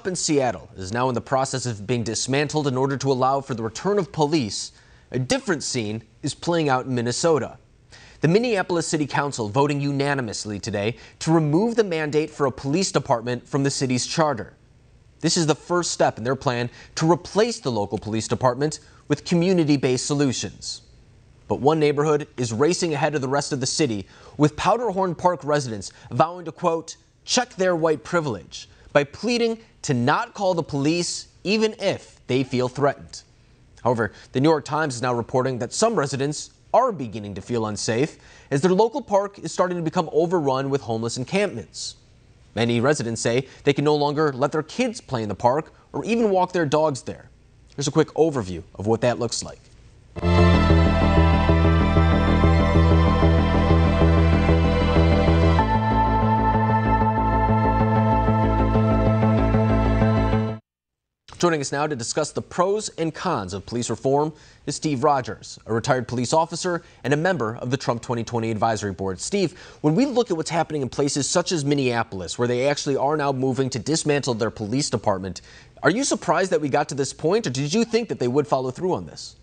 shop in Seattle is now in the process of being dismantled in order to allow for the return of police. A different scene is playing out in Minnesota. The Minneapolis City Council voting unanimously today to remove the mandate for a police department from the city's charter. This is the first step in their plan to replace the local police department with community based solutions. But one neighborhood is racing ahead of the rest of the city, with Powderhorn Park residents vowing to, quote, check their white privilege by pleading to not call the police even if they feel threatened. However, the New York Times is now reporting that some residents are beginning to feel unsafe as their local park is starting to become overrun with homeless encampments. Many residents say they can no longer let their kids play in the park or even walk their dogs there. Here's a quick overview of what that looks like. Joining us now to discuss the pros and cons of police reform is Steve Rogers, a retired police officer and a member of the Trump 2020 Advisory Board. Steve, when we look at what's happening in places such as Minneapolis, where they actually are now moving to dismantle their police department, are you surprised that we got to this point, or did you think that they would follow through on this?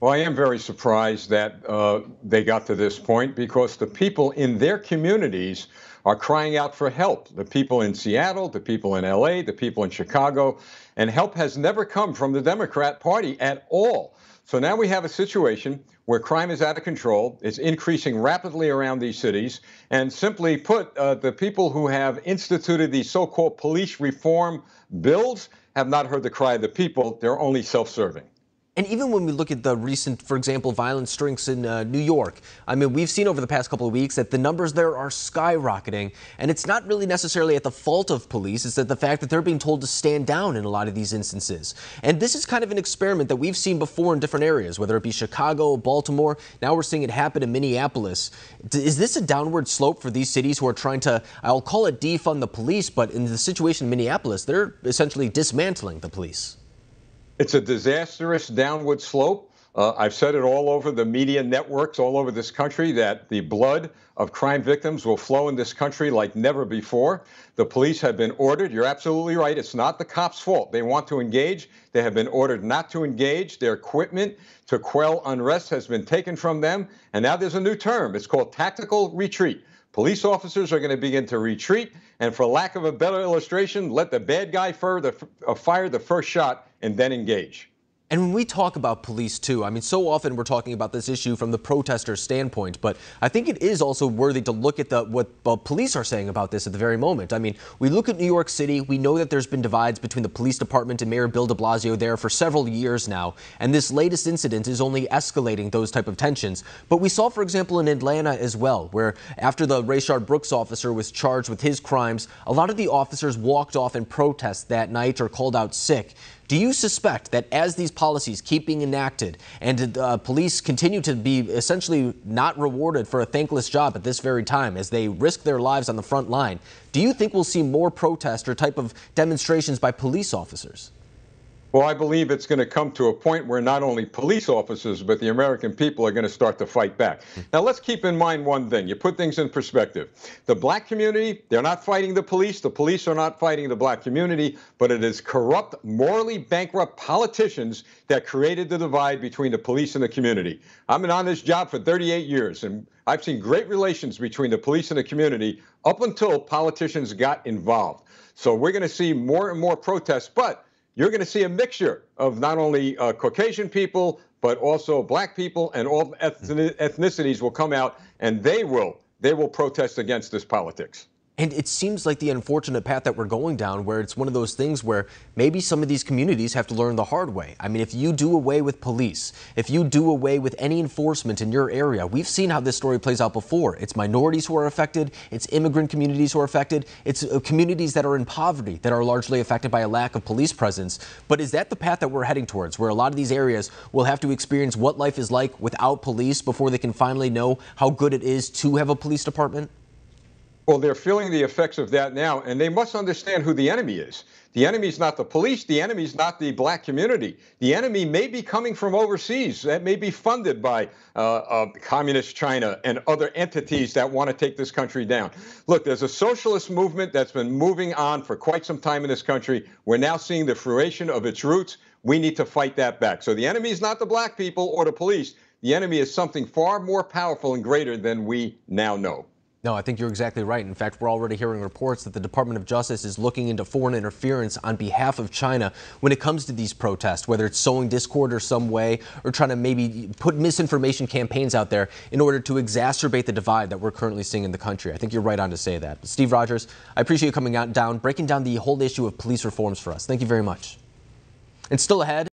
Well, I am very surprised that uh, they got to this point because the people in their communities are crying out for help. The people in Seattle, the people in LA, the people in Chicago, and help has never come from the Democrat Party at all. So now we have a situation where crime is out of control. It's increasing rapidly around these cities. And simply put, uh, the people who have instituted these so called police reform bills have not heard the cry of the people. They're only self serving. And even when we look at the recent, for example, violent strikes in uh, New York, I mean, we've seen over the past couple of weeks that the numbers there are skyrocketing. And it's not really necessarily at the fault of police, it's that the fact that they're being told to stand down in a lot of these instances. And this is kind of an experiment that we've seen before in different areas, whether it be Chicago, Baltimore. Now we're seeing it happen in Minneapolis. Is this a downward slope for these cities who are trying to, I'll call it defund the police, but in the situation in Minneapolis, they're essentially dismantling the police. It's a disastrous downward slope. Uh, I've said it all over the media networks all over this country that the blood of crime victims will flow in this country like never before. The police have been ordered. You're absolutely right. It's not the cops' fault. They want to engage. They have been ordered not to engage. Their equipment to quell unrest has been taken from them. And now there's a new term. It's called tactical retreat. Police officers are going to begin to retreat. And for lack of a better illustration, let the bad guy fire the, uh, fire the first shot and then engage. And when we talk about police, too, I mean, so often we're talking about this issue from the protester standpoint, but I think it is also worthy to look at the, what uh, police are saying about this at the very moment. I mean, we look at New York City, we know that there's been divides between the police department and Mayor Bill de Blasio there for several years now, and this latest incident is only escalating those type of tensions. But we saw, for example, in Atlanta as well, where after the Rayshard Brooks officer was charged with his crimes, a lot of the officers walked off in protest that night or called out sick. Do you suspect that as these policies keep being enacted and uh, police continue to be essentially not rewarded for a thankless job at this very time as they risk their lives on the front line, do you think we'll see more protest or type of demonstrations by police officers? Well, I believe it's going to come to a point where not only police officers, but the American people are going to start to fight back. Hmm. Now, let's keep in mind one thing. You put things in perspective. The black community, they're not fighting the police. The police are not fighting the black community, but it is corrupt, morally bankrupt politicians that created the divide between the police and the community. I've been on this job for 38 years, and I've seen great relations between the police and the community up until politicians got involved. So we're going to see more and more protests, but you're going to see a mixture of not only uh, Caucasian people, but also black people and all ethnicities will come out and they will they will protest against this politics. And it seems like the unfortunate path that we're going down, where it's one of those things where maybe some of these communities have to learn the hard way. I mean, if you do away with police, if you do away with any enforcement in your area, we've seen how this story plays out before. It's minorities who are affected, it's immigrant communities who are affected, it's uh, communities that are in poverty that are largely affected by a lack of police presence. But is that the path that we're heading towards, where a lot of these areas will have to experience what life is like without police before they can finally know how good it is to have a police department? Well, they're feeling the effects of that now, and they must understand who the enemy is. The enemy is not the police. The enemy is not the black community. The enemy may be coming from overseas. That may be funded by uh, uh, communist China and other entities that want to take this country down. Look, there's a socialist movement that's been moving on for quite some time in this country. We're now seeing the fruition of its roots. We need to fight that back. So the enemy is not the black people or the police. The enemy is something far more powerful and greater than we now know. No, I think you're exactly right. In fact, we're already hearing reports that the Department of Justice is looking into foreign interference on behalf of China when it comes to these protests, whether it's sowing discord or some way, or trying to maybe put misinformation campaigns out there in order to exacerbate the divide that we're currently seeing in the country. I think you're right on to say that. Steve Rogers, I appreciate you coming out down, breaking down the whole issue of police reforms for us. Thank you very much. And still ahead.